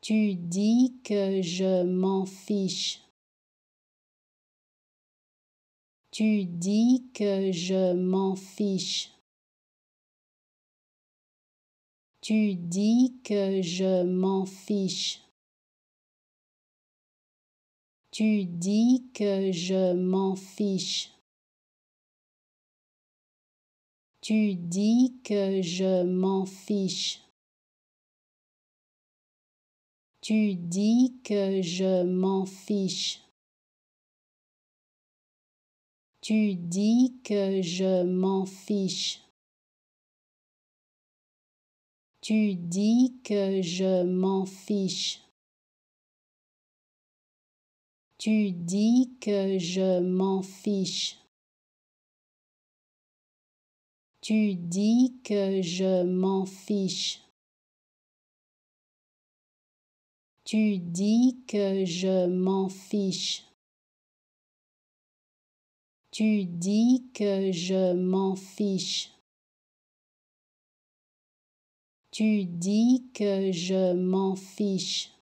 Tu dis que je m'en fiche. Tu dis que je m'en fiche. Tu dis que je m'en fiche. Tu dis que je m'en fiche. Tu dis que je m'en fiche. Tu dis que je m'en fiche. Tu dis que je m'en fiche. Tu dis que je m'en fiche. Tu dis que je m'en fiche. Tu dis que je m'en fiche. Tu dis que je m'en fiche. Tu dis que je m'en fiche. Tu dis que je m'en fiche.